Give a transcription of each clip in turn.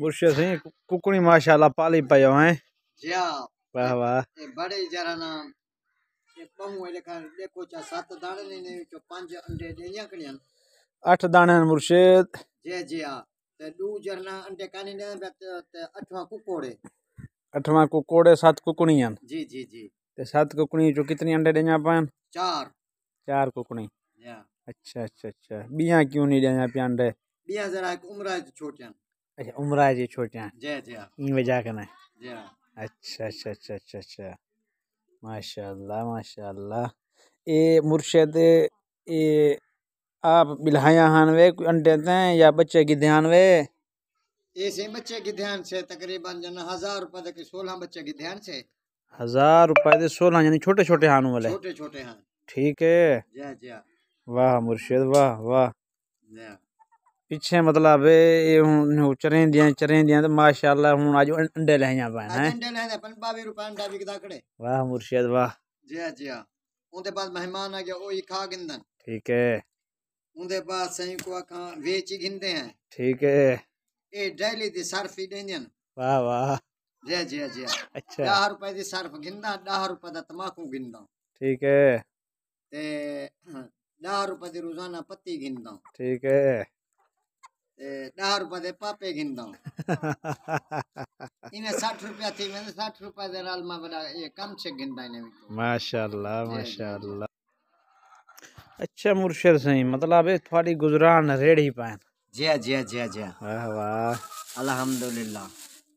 मुर्शद से कुकड़ी माशाल्लाह पाली पयो हैं वाह वाह बड़े जरा नाम ये देखो चा सात दाने लेने चो पांच अंडे देनिया कणियन आठ दाने मुर्शद जे जी हां ते दू जरना अंडे कानी ने ते अठवा कुकोड़े अठवा कुकोड़े सात कुकड़ियां जी जी जी ते सात कुकड़ी जो कितनी अंडे देना पान चार चार या अच्छा अच्छा अच्छा बियां क्यों नहीं देना पे अंडे बियां जरा उम्र छोटियां अच्छा उम्र है जी छोटे हैं इन वजह कने अच्छा अच्छा अच्छा अच्छा अच्छा माशाल्लाह माशाल्लाह ए मुर्शद ए आप बिल्हाया हान वे अंडे ते या बच्चे की ध्यान वे ऐसे बच्चे की ध्यान से तकरीबन जन हजार रुपए के सोलह बच्चे की ध्यान से हजार रुपए के सोलह यानी छोटे छोटे हान वाले छोटे छोटे हान ठीक है वाह मुर्शिद वाह वाह पिछे मतलब चरे दया चरे दया माशाला हूं अज अंडे लह जा पैन है वाह मुर्शिद वाह अच्छा। रुपए दी सर्फ गिनदा 10 रुपए रोजाना पत्ती गिनदा ठीक है ॾह रुपया पापे गिनंदो इन सठ रुपया थी वेंदा सठ रुपया जे नाल मां वॾा इहे कम छे गिनंदा इन माशाल्लाह माशाल्लाह अच्छा मुर्शिद साईं मतिलब है थोड़ी गुजरान रेड़ी पाए जी जी जी जी वाह वाह अल्हम्दुलिल्लाह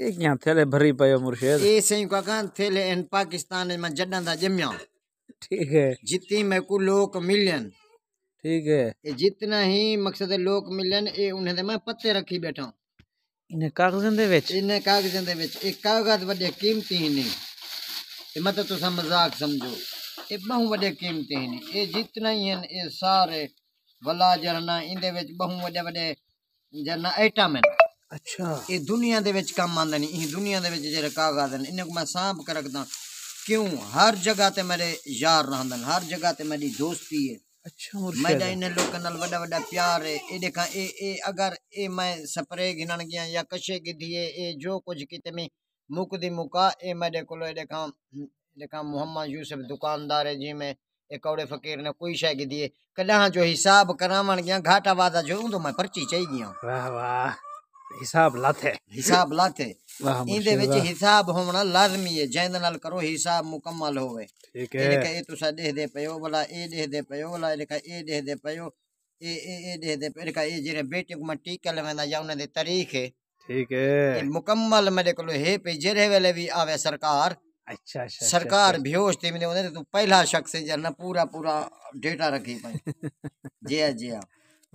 ये क्या थेले भरी पयो मुर्शिद ए सही का कान थेले इन पाकिस्तान में जडन दा जम्या ठीक है जिती में को लोग मिलियन ठीक है जितना ही मकसद लोग मिलन ए उन्हें दे मैं पत्ते रखी बैठा इन्हें कागजन दे विच इन्हें कागजन दे विच एक कागज बड़े कीमती ही नहीं ते मत मतलब तुसा तो मजाक समझो ए बहु बड़े कीमती ही नहीं ए जितना ही हैं ए सारे वला जरना इन दे विच बहु बड़े बड़े जरना आइटम है अच्छा ये दुनिया दे के काम आते नहीं ये दुनिया दे के जो कागज हैं इन्हें मैं सांभ के रखदा क्यों हर जगह ते मेरे यार रहते हर जगह ते मेरी दोस्ती है अच्छा इन प्यार है देखा ए ए अगर ए मैं गया या कशे ए जो कुछ किते में मुक दी मुका ए देखा हम्म, देखा मोहम्मद यूसुफ दुकानदार है जी में एक फकीर ने कोई शय कदा जो हिसाब करावन गया घाटा वादा जो तो मैं पर्ची चाहिए वाह वाह हिसाब लाते हिसाब लाते इंदे विच हिसाब होना लाजमी है जेंद नाल करो हिसाब मुकम्मल होवे ठीक है इनका ए तुसा देह दे पयो वाला ए देह दे पयो वाला इनका ए देह दे पयो ए ए ए देह दे इनका ए जेने बेटे को टीका लवेना या उने दे तारीख है ठीक है मुकम्मल मेरे को हे पे जेरे वाले भी आवे सरकार अच्छा अच्छा सरकार भोज ते मने उने तू पहला शख्स है जना पूरा पूरा डेटा रखी पई जिया जिया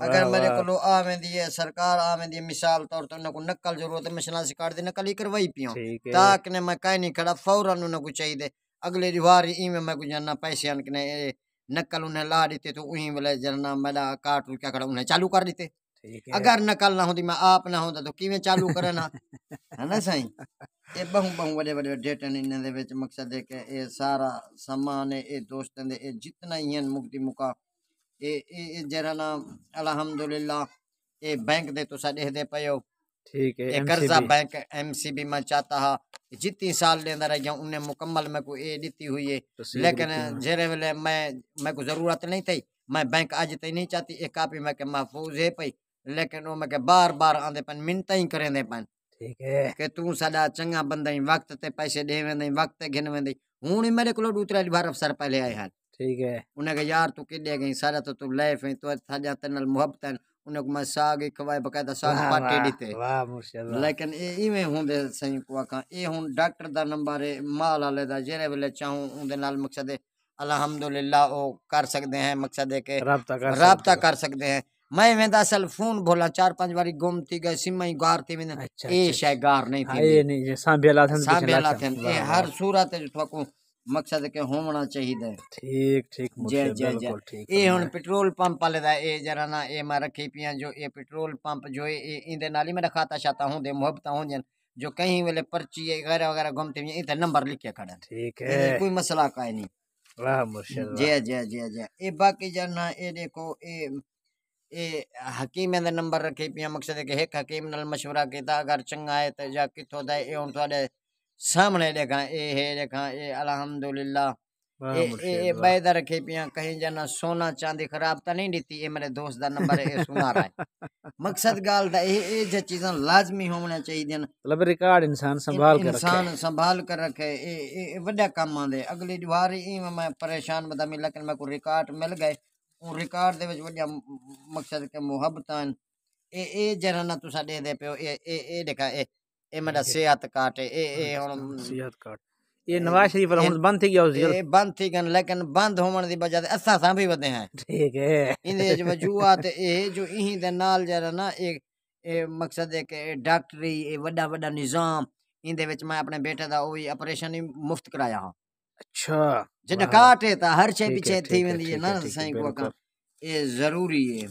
अगर मेरे को आवेंदी है सरकार आवेंदी है मिसाल तौर तो उनको नकल जरूरत है मशीना से काट दे नकल ही करवाई पियो ताकि ने मैं कह नहीं खड़ा फौरन उन्हें उनको चाहिए अगले दिवार ई में मैं जानना पैसे अनकने नकल उन्हें ला देते तो उही वाले जानना मेरा काट क्या खड़ा उन्हें चालू कर देते अगर नकल ना होती मैं आप ना होता तो किवें चालू करना है ना सही ये बहु बहु बड़े बड़े डेटन इन्हें मकसद है कि ये सारा समान है ये दोस्त जितना ही मुक्ति मुका जरा अलहमदुल्ला बैंक दे तो दे पयो ठीक है कर्जा बैंक एमसीबी में चाहता हा जितनी साल लेंदा रह गया उन्हें मुकम्मल में को ए हुई है लेकिन जेरे वेले मैं मैं को जरूरत नहीं थी मैं बैंक आज नहीं चाहती एक कापी के महफूज है पई लेकिन वो मैं के बार बार आंदे पन ही करेंदे पन ठीक है के तू चंगा बंदा वक्त ते पैसे दे वेंदे वक्त मेरे को दूतरा बार अफसर पहले आए ठीक है उन्हें कहा यार तू किडे गई सारा तो तू लाइफ है तो थाजा तेरे नाल मोहब्बत है उन्हें को मैं साग ही खवाए बकायदा साग पाटे दीते वाह माशाल्लाह लेकिन ए इवें होंदे सही को का ए हुन डॉक्टर दा नंबर है माल वाले दा जेरे वेले चाहूं उंदे नाल मकसद है अल्हम्दुलिल्लाह ओ कर सकते हैं मकसद है के रब्ता कर रब्ता सकते हैं मैं वेंदा असल फोन भोला चार पांच बारी गुम थी गए सिमई गार थी वेंदा अच्छा, ए अच्छा, शय गार नहीं अच्छा। थी ये नहीं ये सांभेला थन सांभेला थन ए हर सूरत जो थको मकसद के होना चाहिए ठीक ठीक जय जय जय ये हूँ पेट्रोल पंप वाले का ये जरा ना ये मैं रखी पी जो ये पेट्रोल पंप जो ये इंदे ही मेरा खाता शाता हूँ मुहब्बत हूँ जो कहीं वेले पर्ची वगैरह वगैरह घूमते हुए इधर नंबर लिखे खड़ा ठीक है कोई मसला का नहीं जय जय जय जय ये बाकी जरना ये देखो ये ये हकीम ने नंबर रखे पिया मकसद के एक हकीम नाल मशवरा किया अगर चंगा है तो जा कितों का ये हूँ थोड़े सामने देखा ए हे देखा ए अलहमदुल्ला रखे पिया कहीं जाना सोना चांदी खराब तो नहीं दी ये मेरे दोस्त का नंबर सुना रहा है मकसद गाल दा ए ए जे लाजमी होना चाहिए मतलब रिकॉर्ड इंसान संभाल कर इंसान संभाल कर रखे ए ए काम आंदे अगली मैं परेशान बता मिल लेकिन मैं को रिकॉर्ड मिल गए उन रिकॉर्ड दे विच मकसद के ए ए जरा ना दे दे पियो ए ए देखा ए ਇਹ ਮੇਰਾ ਸਿਹਤ ਕਾਟ ਇਹ ਇਹ ਹੁਣ ਸਿਹਤ ਕਾਟ ਇਹ ਨਵਾਜ਼ ਸ਼ਰੀਫ ਵਾਲਾ ਹੁਣ ਬੰਦ ਥੀ ਗਿਆ ਉਸ ਇਹ ਬੰਦ ਥੀ ਗਨ ਲੇਕਿਨ ਬੰਦ ਹੋਣ ਦੀ ਵਜ੍ਹਾ ਤੇ ਅਸਾਂ ਸਾਂ ਵੀ ਵਧੇ ਹਾਂ ਠੀਕ ਹੈ ਇਹਦੇ ਜੋ ਵਜੂਆਤ ਇਹ ਜੋ ਇਹੀ ਦੇ ਨਾਲ ਜਿਹੜਾ ਨਾ ਇਹ ਇਹ ਮਕਸਦ ਹੈ ਕਿ ਡਾਕਟਰੀ ਇਹ ਵੱਡਾ ਵੱਡਾ ਨਿਜ਼ਾਮ ਇਹਦੇ ਵਿੱਚ ਮੈਂ ਆਪਣੇ ਬੇਟੇ ਦਾ ਉਹ ਵੀ ਆਪਰੇਸ਼ਨ ਹੀ ਮੁਫਤ ਕਰਾਇਆ ਹਾਂ ਅੱਛਾ ਜਿਹੜਾ ਕਾਟ ਹੈ ਤਾਂ ਹਰ ਚੀਜ਼ ਪਿੱਛੇ ਥੀ ਵੰਦੀ ਹੈ ਨਾ ਸਾਈਂ ਕੋ ਕਾ ਇਹ ਜ਼ਰੂਰੀ ਹੈ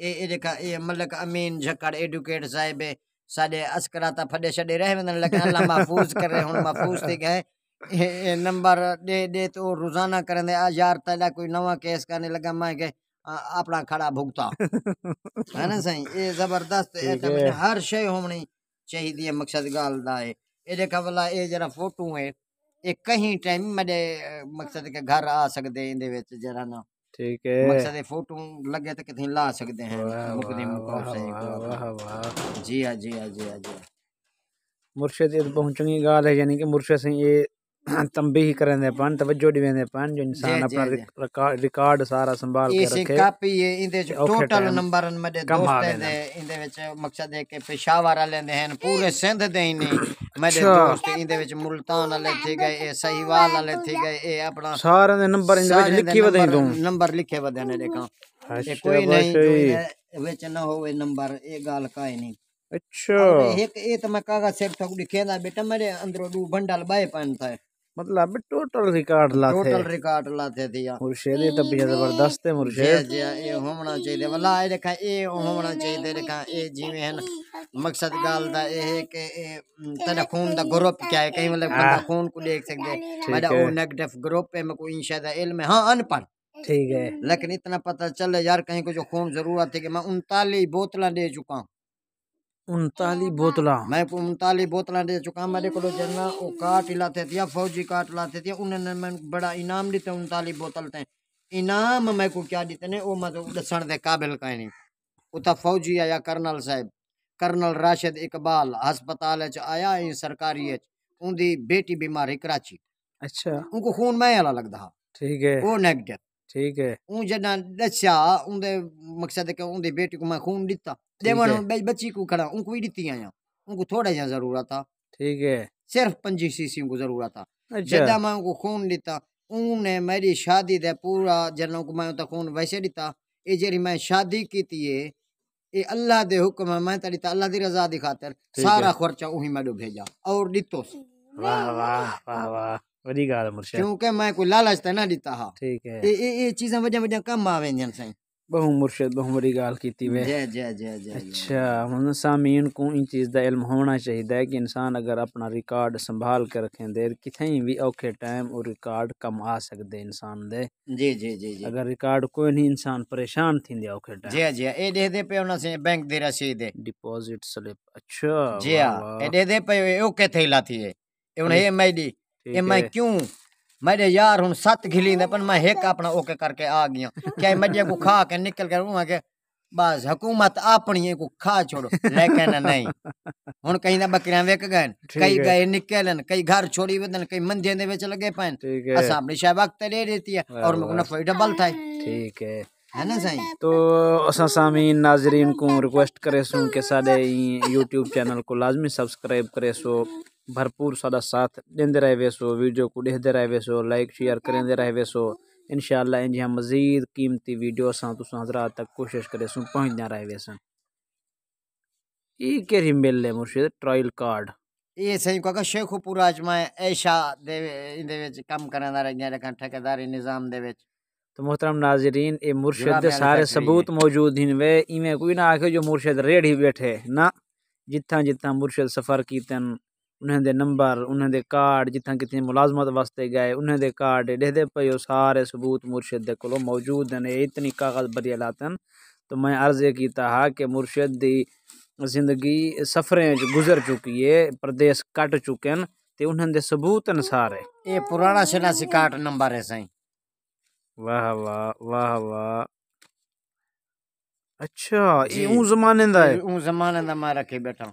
ਇਹ ਇਹ ਜਿਹੜਾ ਇਹ ਮਲਕ ਅਮੀਨ ਜਕੜ ਐਡੂਕੇਟ ਸਾਹਿਬ ਸਾਡੇ ਅਸਕਰਾ ਤਾਂ ਫੱਡੇ ਛੱਡੇ ਰਹਿ ਵੰਦਨ ਲੇਕਿਨ ਅੱਲਾ ਮਹਫੂਜ਼ ਕਰੇ ਹੁਣ ਮਹਫੂਜ਼ ਤੇ ਗਏ ਇਹ ਨੰਬਰ ਦੇ ਦੇ ਤੋ ਰੋਜ਼ਾਨਾ ਕਰਨੇ ਆ ਯਾਰ ਤੈਲਾ ਕੋਈ ਨਵਾਂ ਕੇਸ ਕਰਨੇ ਲਗਾ ਮੈਂ ਕਿ ਆਪਣਾ ਖੜਾ ਭੁਗਤਾ ਹੈ ਨਾ ਸਹੀ ਇਹ ਜ਼ਬਰਦਸਤ ਇਹ ਹਰ ਸ਼ੈ ਹੋਣੀ ਚਾਹੀਦੀ ਹੈ ਮਕਸਦ ਗੱਲ ਦਾ ਹੈ ਇਹਦੇ ਕਵਲਾ ਇਹ ਜਿਹੜਾ ਫੋਟੋ ਹੈ ਇਹ ਕਹੀਂ ਟਾਈਮ ਮਡੇ ਮਕਸਦ ਕੇ ਘਰ ਆ ਸਕਦੇ ਇਹਦੇ ਵਿੱਚ ਜਰਾ ਨਾ ठीक है मकसद है फोटो लगे तक तो कहीं ला सकते हैं मुकदी मुकाम से वाह वाह जी हां जी हां जी हां जी हाँ। मुर्शिद तो पहुंचने की गाल है यानी कि मुर्शिद से ये तंबी ही करें दे पान तवज्जो दिवेंदे पान जो इंसान अपना रिकॉर्ड रिकॉर्ड सारा संभाल के रखे इसे कापी ये इंदे टोटल नंबर नंबरन मदे दोस्त दे इंदे विच मकसद है के पेशावर वाले दे हैं पूरे सिंध दे ही नहीं मदे दोस्त इंदे विच मुल्तान वाले थी गए ए सहीवाल वाले थी गए ए अपना सारे ने नंबर इंदे विच लिखी वदे तू नंबर लिखे वदे ने देखा कोई नहीं विच ना होवे नंबर ए गाल काई नहीं अच्छा एक ए तो मैं कागज सेफ थक दिखेंदा बेटा मेरे अंदर दू बंडल बाय पान था मतलब टोटल रिकॉर्ड लाते टोटल रिकॉर्ड लाते दिया मुर्शिद ये तबीयत हम्म। जबरदस्त है मुर्शिद मुर्शेद ये होना चाहिए वाला ये देखा ये होना चाहिए देखा ये जीवे है मकसद गाल दा ये है कि तेरा खून दा ग्रुप क्या है कहीं मतलब बंदा हाँ। खून को देख सके बड़ा वो नेगेटिव ग्रुप है मैं को इंशा अल्लाह इल्म हां अनपढ़ ठीक है लेकिन इतना पता चल यार कहीं को जो खून जरूरत है कि मैं 39 बोतल दे चुका हूं उनतालीस हाँ। बोतल मैं उनतालीस बोतल दे चुका मेरे को तो जरना वो काट लाते थे फौजी काट लाते थे उन्होंने मैं बड़ा इनाम दिते उनतालीस बोतल ते इनाम मैं को क्या दिते ने वो मतलब दसण के काबिल का नहीं उत तो फौजी आया करनल साहब करनल राशिद इकबाल हस्पताल आया इन सरकारी उनकी बेटी बीमार है कराची अच्छा उनको खून मैं आला लगदा ठीक है वो नेगेटिव ठीक है उन जना दस्या उनदे मकसद के उनदी बेटी को मैं खून दिता देवन बच्ची को खड़ा उनको ही दिती आया उनको थोड़ा जहाँ जरूरत था ठीक है सिर्फ पंजी सीसी को जरूरत था अच्छा। जदा मैं उनको खून दिता उन्हें मेरी शादी दे पूरा जनों को मैं खून वैसे दिता ये जेरी मैं शादी की है ये अल्लाह दे हुक्म है मैं तड़ी अल्लाह दी रजा दी खातर सारा खर्चा उही मैं भेजा और दितो वाह वाह वाह वाह इंसान अगर अपना रिकॉर्ड संभाल के रखें देर औखे टाइम वो रिकॉर्ड कम आ सकदे इंसान दे अगर रिकॉर्ड कोई नहीं इंसान परेशान थींदे औखे टाइम जी जी ए देदे दे रसीद डिपॉजिट स्लिप अच्छा जी हां ए देदे पे ओ ए मैं क्यों मेरे यार हूं सत घिली पर मैं हेक अपना ओके करके आ गया क्या मजे को खा के निकल कर हुआ के बस हुकूमत अपनी को खा छोड़ो लेकिन नहीं हूं कहीं ना बकरियां विक गए कई गए निकलन कई घर छोड़ी वेदन कई मंदिर दे विच लगे पैन अस अपनी शायद वक्त ले देती है और नफा डबल था ठीक है तो असा सामीन नाजरीन को रिक्वेस्ट करे सो के साडे यूट्यूब चैनल को लाजमी सब्सक्राइब करे सो भरपूर सा साथ देंदे रहे वेसो वीडियो को देखते रहे वेसो लाइक शेयर कंदे रहे वेसो इनशाला इन जहाँ मज़ीद क़ीमती वीडियो असां तोसां हज़रात तक कोशिश करे सूं पहुचंदा रहे सां ये कहिड़ी मिल है मुर्शिद ट्रायल कार्ड ये सही ਕੋ ਸ਼ੇਖੂ ਪੂਰਾ ਅਜਮਾਏ ਐਸ਼ਾ ਦੇ ਇਹਦੇ ਵਿੱਚ ਕੰਮ ਕਰਨ ਦਾ ਰਗਿਆ तो मोहतरम नाजरीन ये मुर्शद सारे सबूत मौजूद हैं वे इवें कोई ना आखे जो मुर्शद रेड ही बैठे ना जिथा जिथा मुर्शद सफ़र कीतन ਉਹਨਾਂ ਦੇ ਨੰਬਰ ਉਹਨਾਂ ਦੇ ਕਾਰਡ ਜਿੱਥਾਂ ਕਿਤੇ ਮੁਲਾਜ਼ਮਤ ਵਾਸਤੇ ਗਏ ਉਹਨਾਂ ਦੇ ਕਾਰਡ ਡੇਦੇ पे सारे सबूत मुर्शिद ਮੁਰਸ਼ਿਦ ਦੇ मौजूद हैं इतनी कागज़ ਕਾਗਜ਼ लाते हैं तो मैं अर्ज़ ये किया हा कि मुर्शिद की जिंदगी सफरें गुजर चुकी है प्रदेश कट चुके हैं तो उन्हें दे सबूत न सारे ये पुराना शनासी कार्ड नंबर है सही वाह वाह वाह वाह अच्छा ये उन जमाने का है उन जमाने का मैं रखे बैठा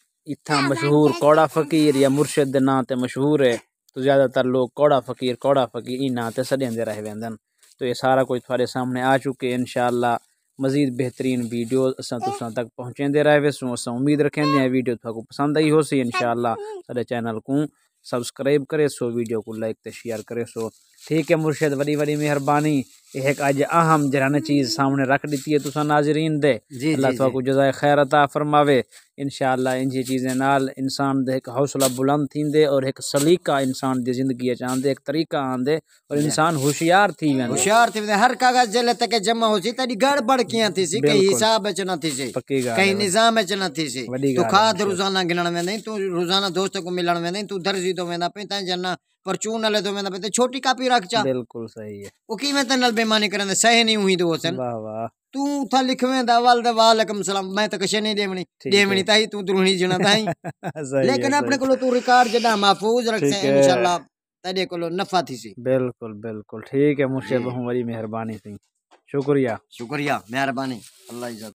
इतना मशहूर कौड़ा फ़कीर या मुर्शद नाँ तो मशहूर है तो ज़्यादातर लोग कौड़ा फ़कीर कौड़ा फ़कीर इन नाँ ते सॾेंदे रह वेंदा तो ये सारा कुछ थोड़े सामने आ चुके इन शाला मज़ीद बेहतरीन वीडियो असा तुसा तक पहुँचेंदे रह वेसूँ असा उम्मीद रखें वीडियो थोड़ा पसंद आई हो सी इन सारे चैनल को सब्सक्राइब करे सो वीडियो को लाइक तो शेयर करे सो ठीक है मुर्शद वरी वरी मेहरबानी एक आज अहम जराना चीज़ सामने रख दी है तुसा नाजरीन दे अल्लाह तुआ को जजाए खैर अता फरमावे इन जी चीज़ें नाल इंसान दे एक हौसला बुलंद थींदे और एक सलीका इंसान दी ज़िंदगी चाहते एक तरीका आंदे और इंसान होशियार थी वे होशियार थी वे हर कागज जले तक जमा हो सी तड़ी गड़बड़ किया थी सी कई हिसाब च न थी सी कई निजाम च न थी सी तू खाद रोजाना गिनण में नहीं तू रोजाना दोस्त को मिलण में नहीं तू दर्जी दो तो वेंदा पे ता जना परचून वाले तो मैं छोटी कापी रख चा बिल्कुल सही है वो की मैं तनल बेमानी करन सही नहीं हुई तो वो सन वाह वाह तू था लिखवे दा वाल दा वालेकुम सलाम मैं तो कशे नहीं देवनी देवनी ताई तू दुरुनी जणा ताई लेकिन अपने को तू रिकॉर्ड जदा महफूज रख से इंशाल्लाह तडे को नफा थी सी बिल्कुल बिल्कुल ठीक है मुशे बहु बड़ी मेहरबानी थी शुक्रिया शुक्रिया मेहरबानी अल्लाह इज्जत